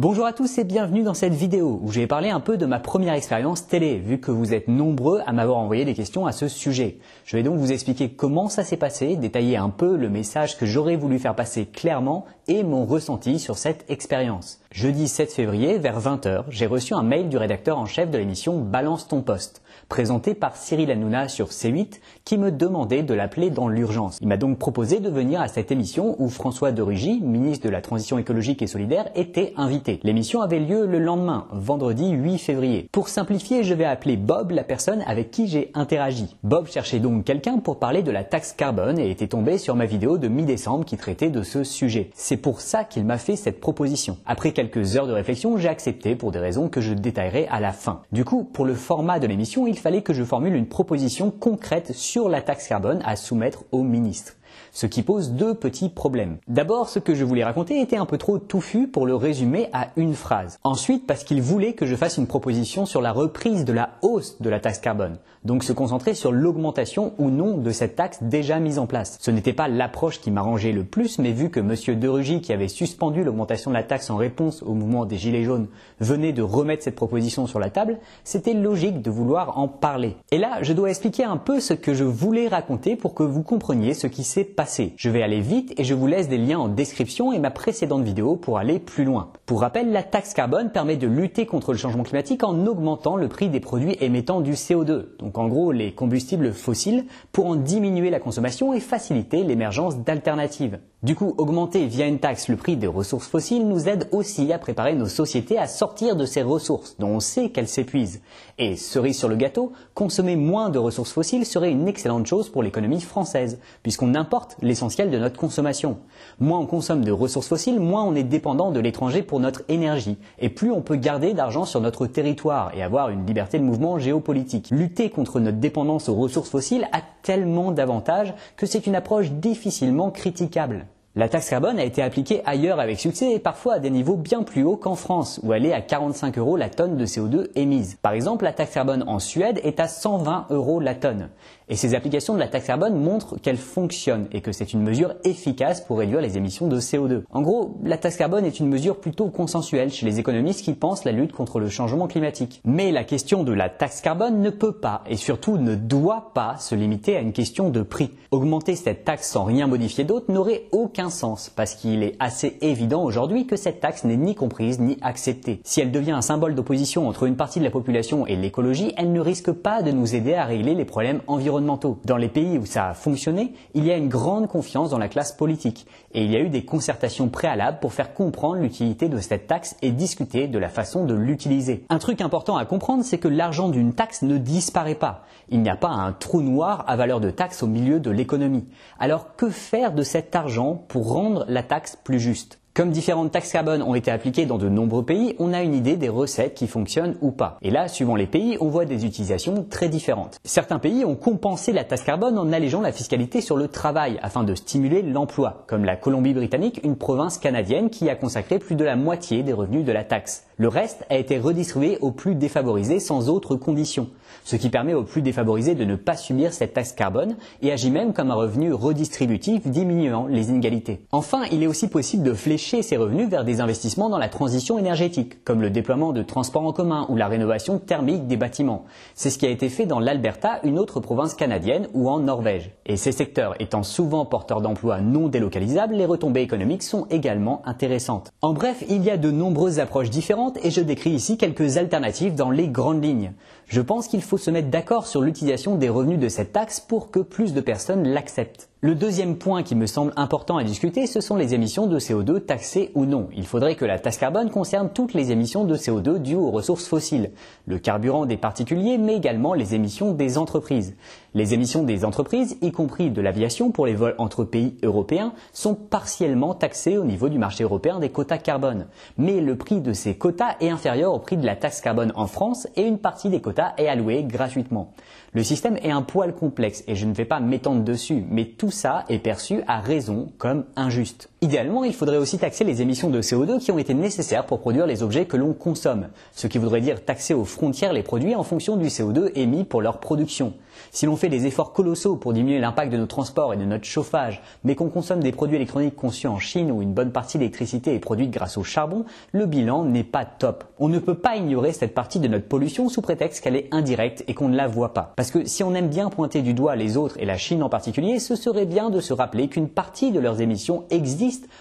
Bonjour à tous et bienvenue dans cette vidéo où je vais parler un peu de ma première expérience télé vu que vous êtes nombreux à m'avoir envoyé des questions à ce sujet. Je vais donc vous expliquer comment ça s'est passé, détailler un peu le message que j'aurais voulu faire passer clairement et mon ressenti sur cette expérience. Jeudi 7 février vers 20h, j'ai reçu un mail du rédacteur en chef de l'émission Balance ton poste présenté par Cyril Hanouna sur C8, qui me demandait de l'appeler dans l'urgence. Il m'a donc proposé de venir à cette émission où François de Rugy, ministre de la Transition écologique et solidaire, était invité. L'émission avait lieu le lendemain, vendredi 8 février. Pour simplifier, je vais appeler Bob, la personne avec qui j'ai interagi. Bob cherchait donc quelqu'un pour parler de la taxe carbone et était tombé sur ma vidéo de mi-décembre qui traitait de ce sujet. C'est pour ça qu'il m'a fait cette proposition. Après quelques heures de réflexion, j'ai accepté pour des raisons que je détaillerai à la fin. Du coup, pour le format de l'émission, il il fallait que je formule une proposition concrète sur la taxe carbone à soumettre au ministre ce qui pose deux petits problèmes. D'abord, ce que je voulais raconter était un peu trop touffu pour le résumer à une phrase. Ensuite, parce qu'il voulait que je fasse une proposition sur la reprise de la hausse de la taxe carbone, donc se concentrer sur l'augmentation ou non de cette taxe déjà mise en place. Ce n'était pas l'approche qui m'arrangeait le plus, mais vu que monsieur De Rugy, qui avait suspendu l'augmentation de la taxe en réponse au mouvement des Gilets jaunes, venait de remettre cette proposition sur la table, c'était logique de vouloir en parler. Et là, je dois expliquer un peu ce que je voulais raconter pour que vous compreniez ce qui s'est je vais aller vite et je vous laisse des liens en description et ma précédente vidéo pour aller plus loin. Pour rappel, la taxe carbone permet de lutter contre le changement climatique en augmentant le prix des produits émettant du CO2, donc en gros les combustibles fossiles, pour en diminuer la consommation et faciliter l'émergence d'alternatives. Du coup, augmenter via une taxe le prix des ressources fossiles nous aide aussi à préparer nos sociétés à sortir de ces ressources dont on sait qu'elles s'épuisent. Et cerise sur le gâteau, consommer moins de ressources fossiles serait une excellente chose pour l'économie française, puisqu'on importe l'essentiel de notre consommation. Moins on consomme de ressources fossiles, moins on est dépendant de l'étranger pour notre énergie, et plus on peut garder d'argent sur notre territoire et avoir une liberté de mouvement géopolitique. Lutter contre notre dépendance aux ressources fossiles a tellement d'avantages que c'est une approche difficilement critiquable. La taxe carbone a été appliquée ailleurs avec succès et parfois à des niveaux bien plus hauts qu'en France, où elle est à 45 euros la tonne de CO2 émise. Par exemple, la taxe carbone en Suède est à 120 euros la tonne. Et ces applications de la taxe carbone montrent qu'elle fonctionne et que c'est une mesure efficace pour réduire les émissions de CO2. En gros, la taxe carbone est une mesure plutôt consensuelle chez les économistes qui pensent la lutte contre le changement climatique. Mais la question de la taxe carbone ne peut pas et surtout ne doit pas se limiter à une question de prix. Augmenter cette taxe sans rien modifier d'autre n'aurait aucun sens parce qu'il est assez évident aujourd'hui que cette taxe n'est ni comprise ni acceptée. Si elle devient un symbole d'opposition entre une partie de la population et l'écologie, elle ne risque pas de nous aider à régler les problèmes environnementaux dans les pays où ça a fonctionné, il y a une grande confiance dans la classe politique et il y a eu des concertations préalables pour faire comprendre l'utilité de cette taxe et discuter de la façon de l'utiliser. Un truc important à comprendre, c'est que l'argent d'une taxe ne disparaît pas. Il n'y a pas un trou noir à valeur de taxe au milieu de l'économie. Alors que faire de cet argent pour rendre la taxe plus juste comme différentes taxes carbone ont été appliquées dans de nombreux pays, on a une idée des recettes qui fonctionnent ou pas. Et là, suivant les pays, on voit des utilisations très différentes. Certains pays ont compensé la taxe carbone en allégeant la fiscalité sur le travail afin de stimuler l'emploi, comme la Colombie-Britannique, une province canadienne qui a consacré plus de la moitié des revenus de la taxe. Le reste a été redistribué aux plus défavorisés sans autre condition, ce qui permet aux plus défavorisés de ne pas subir cette taxe carbone et agit même comme un revenu redistributif diminuant les inégalités. Enfin, il est aussi possible de flécher ces revenus vers des investissements dans la transition énergétique, comme le déploiement de transports en commun ou la rénovation thermique des bâtiments. C'est ce qui a été fait dans l'Alberta, une autre province canadienne, ou en Norvège. Et ces secteurs étant souvent porteurs d'emplois non délocalisables, les retombées économiques sont également intéressantes. En bref, il y a de nombreuses approches différentes et je décris ici quelques alternatives dans les grandes lignes. Je pense qu'il faut se mettre d'accord sur l'utilisation des revenus de cette taxe pour que plus de personnes l'acceptent. Le deuxième point qui me semble important à discuter, ce sont les émissions de CO2 taxées ou non. Il faudrait que la taxe carbone concerne toutes les émissions de CO2 dues aux ressources fossiles, le carburant des particuliers, mais également les émissions des entreprises. Les émissions des entreprises, y compris de l'aviation pour les vols entre pays européens, sont partiellement taxées au niveau du marché européen des quotas carbone. Mais le prix de ces quotas est inférieur au prix de la taxe carbone en France et une partie des quotas est allouée gratuitement. Le système est un poil complexe et je ne vais pas m'étendre dessus, mais tout tout ça est perçu à raison comme injuste. Idéalement, il faudrait aussi taxer les émissions de CO2 qui ont été nécessaires pour produire les objets que l'on consomme, ce qui voudrait dire taxer aux frontières les produits en fonction du CO2 émis pour leur production. Si l'on fait des efforts colossaux pour diminuer l'impact de nos transports et de notre chauffage, mais qu'on consomme des produits électroniques conçus en Chine où une bonne partie d'électricité est produite grâce au charbon, le bilan n'est pas top. On ne peut pas ignorer cette partie de notre pollution sous prétexte qu'elle est indirecte et qu'on ne la voit pas. Parce que si on aime bien pointer du doigt les autres et la Chine en particulier, ce serait bien de se rappeler qu'une partie de leurs émissions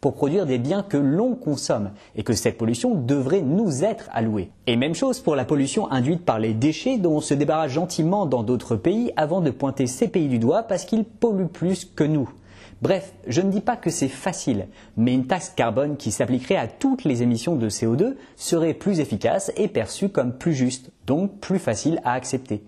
pour produire des biens que l'on consomme et que cette pollution devrait nous être allouée. Et même chose pour la pollution induite par les déchets dont on se débarrasse gentiment dans d'autres pays avant de pointer ces pays du doigt parce qu'ils polluent plus que nous. Bref, je ne dis pas que c'est facile, mais une taxe carbone qui s'appliquerait à toutes les émissions de CO2 serait plus efficace et perçue comme plus juste, donc plus facile à accepter.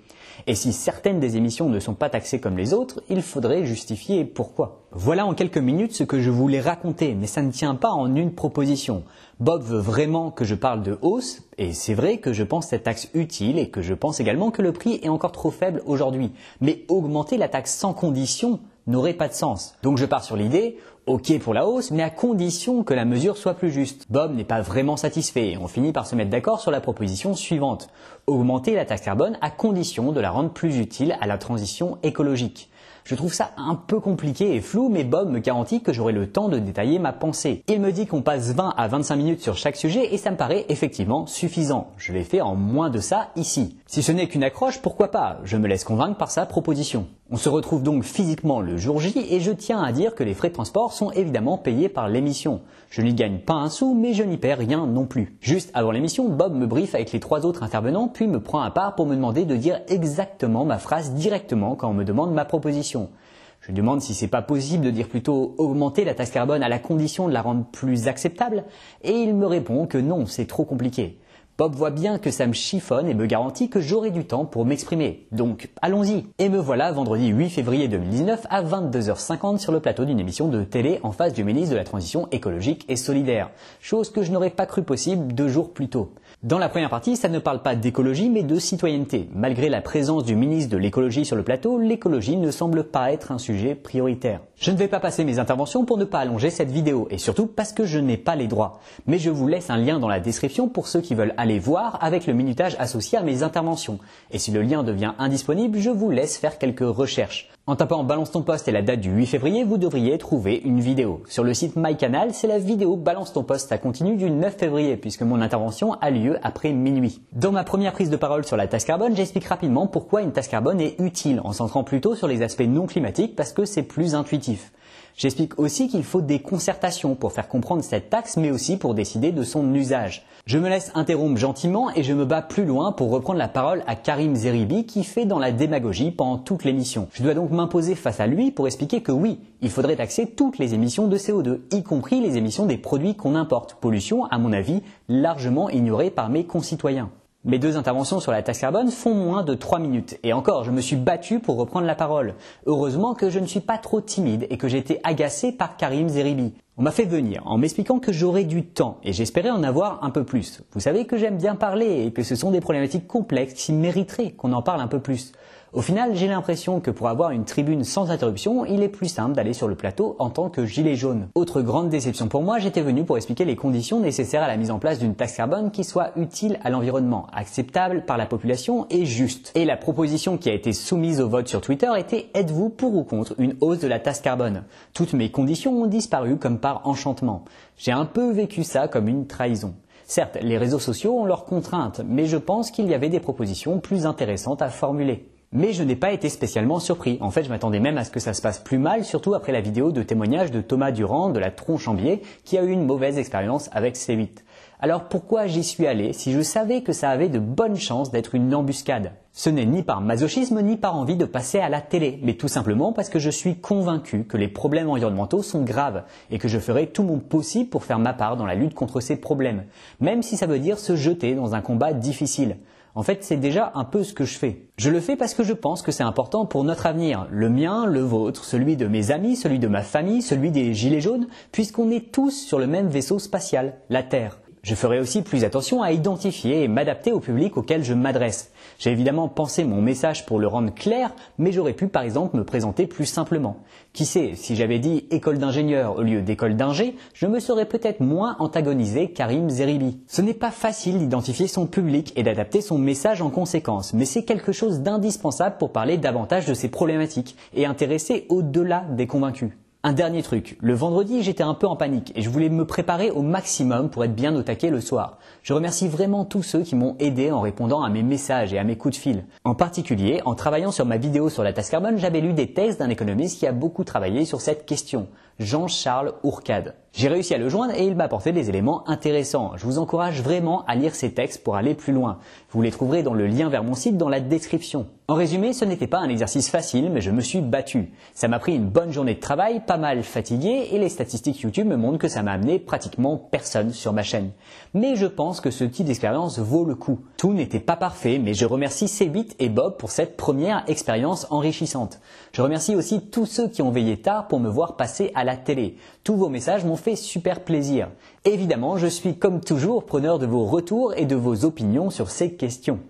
Et si certaines des émissions ne sont pas taxées comme les autres, il faudrait justifier pourquoi. Voilà en quelques minutes ce que je voulais raconter, mais ça ne tient pas en une proposition. Bob veut vraiment que je parle de hausse, et c'est vrai que je pense cette taxe utile et que je pense également que le prix est encore trop faible aujourd'hui. Mais augmenter la taxe sans condition n'aurait pas de sens. Donc je pars sur l'idée, ok pour la hausse, mais à condition que la mesure soit plus juste. Bob n'est pas vraiment satisfait et on finit par se mettre d'accord sur la proposition suivante augmenter la taxe carbone à condition de la rendre plus utile à la transition écologique. Je trouve ça un peu compliqué et flou, mais Bob me garantit que j'aurai le temps de détailler ma pensée. Il me dit qu'on passe 20 à 25 minutes sur chaque sujet et ça me paraît effectivement suffisant. Je l'ai fait en moins de ça ici. Si ce n'est qu'une accroche, pourquoi pas Je me laisse convaincre par sa proposition. On se retrouve donc physiquement le jour J et je tiens à dire que les frais de transport sont évidemment payés par l'émission. Je n'y gagne pas un sou, mais je n'y perds rien non plus. Juste avant l'émission, Bob me briefe avec les trois autres intervenants, me prend à part pour me demander de dire exactement ma phrase directement quand on me demande ma proposition. Je demande si c'est pas possible de dire plutôt augmenter la taxe carbone à la condition de la rendre plus acceptable, et il me répond que non, c'est trop compliqué. Bob voit bien que ça me chiffonne et me garantit que j'aurai du temps pour m'exprimer. Donc, allons-y. Et me voilà vendredi 8 février 2019 à 22h50 sur le plateau d'une émission de télé en face du ministre de la Transition écologique et solidaire. Chose que je n'aurais pas cru possible deux jours plus tôt. Dans la première partie, ça ne parle pas d'écologie mais de citoyenneté. Malgré la présence du ministre de l'écologie sur le plateau, l'écologie ne semble pas être un sujet prioritaire. Je ne vais pas passer mes interventions pour ne pas allonger cette vidéo et surtout parce que je n'ai pas les droits. Mais je vous laisse un lien dans la description pour ceux qui veulent aller voir avec le minutage associé à mes interventions. Et si le lien devient indisponible, je vous laisse faire quelques recherches. En tapant Balance ton poste et la date du 8 février, vous devriez trouver une vidéo. Sur le site MyCanal, c'est la vidéo Balance ton poste. à continu du 9 février puisque mon intervention a lieu après minuit. Dans ma première prise de parole sur la tasse carbone, j'explique rapidement pourquoi une tasse carbone est utile en centrant plutôt sur les aspects non climatiques parce que c'est plus intuitif. J'explique aussi qu'il faut des concertations pour faire comprendre cette taxe mais aussi pour décider de son usage. Je me laisse interrompre gentiment et je me bats plus loin pour reprendre la parole à Karim Zeribi qui fait dans la démagogie pendant toute l'émission. Je dois donc m'imposer face à lui pour expliquer que oui, il faudrait taxer toutes les émissions de CO2, y compris les émissions des produits qu'on importe. Pollution, à mon avis, largement ignorée par mes concitoyens. Mes deux interventions sur la taxe carbone font moins de trois minutes. Et encore, je me suis battu pour reprendre la parole. Heureusement que je ne suis pas trop timide et que j'ai été agacé par Karim Zeribi. On m'a fait venir en m'expliquant que j'aurais du temps et j'espérais en avoir un peu plus. Vous savez que j'aime bien parler et que ce sont des problématiques complexes qui mériteraient qu'on en parle un peu plus. Au final, j'ai l'impression que pour avoir une tribune sans interruption, il est plus simple d'aller sur le plateau en tant que gilet jaune. Autre grande déception pour moi, j'étais venu pour expliquer les conditions nécessaires à la mise en place d'une taxe carbone qui soit utile à l'environnement, acceptable par la population et juste. Et la proposition qui a été soumise au vote sur Twitter était êtes-vous pour ou contre une hausse de la taxe carbone Toutes mes conditions ont disparu comme par enchantement. J'ai un peu vécu ça comme une trahison. Certes, les réseaux sociaux ont leurs contraintes, mais je pense qu'il y avait des propositions plus intéressantes à formuler. Mais je n'ai pas été spécialement surpris. En fait, je m'attendais même à ce que ça se passe plus mal, surtout après la vidéo de témoignage de Thomas Durand de la tronche en biais, qui a eu une mauvaise expérience avec C8. Alors pourquoi j'y suis allé si je savais que ça avait de bonnes chances d'être une embuscade Ce n'est ni par masochisme ni par envie de passer à la télé, mais tout simplement parce que je suis convaincu que les problèmes environnementaux sont graves et que je ferai tout mon possible pour faire ma part dans la lutte contre ces problèmes, même si ça veut dire se jeter dans un combat difficile. En fait, c'est déjà un peu ce que je fais. Je le fais parce que je pense que c'est important pour notre avenir, le mien, le vôtre, celui de mes amis, celui de ma famille, celui des gilets jaunes, puisqu'on est tous sur le même vaisseau spatial, la Terre. Je ferai aussi plus attention à identifier et m'adapter au public auquel je m'adresse. J'ai évidemment pensé mon message pour le rendre clair, mais j'aurais pu par exemple me présenter plus simplement. Qui sait, si j'avais dit école d'ingénieur au lieu d'école d'ingé, je me serais peut-être moins antagonisé Karim Zeribi. Ce n'est pas facile d'identifier son public et d'adapter son message en conséquence, mais c'est quelque chose d'indispensable pour parler davantage de ces problématiques et intéresser au-delà des convaincus. Un dernier truc, le vendredi j'étais un peu en panique et je voulais me préparer au maximum pour être bien au taquet le soir. Je remercie vraiment tous ceux qui m'ont aidé en répondant à mes messages et à mes coups de fil. En particulier, en travaillant sur ma vidéo sur la tasse carbone, j'avais lu des textes d'un économiste qui a beaucoup travaillé sur cette question, Jean-Charles Ourcade. J'ai réussi à le joindre et il m'a apporté des éléments intéressants. Je vous encourage vraiment à lire ces textes pour aller plus loin. Vous les trouverez dans le lien vers mon site dans la description. En résumé, ce n'était pas un exercice facile, mais je me suis battu. Ça m'a pris une bonne journée de travail, pas mal fatigué, et les statistiques YouTube me montrent que ça m'a amené pratiquement personne sur ma chaîne. Mais je pense que ce type d'expérience vaut le coup. Tout n'était pas parfait, mais je remercie C8 et Bob pour cette première expérience enrichissante. Je remercie aussi tous ceux qui ont veillé tard pour me voir passer à la télé. Tous vos messages m'ont fait super plaisir. Évidemment, je suis comme toujours preneur de vos retours et de vos opinions sur ces questions.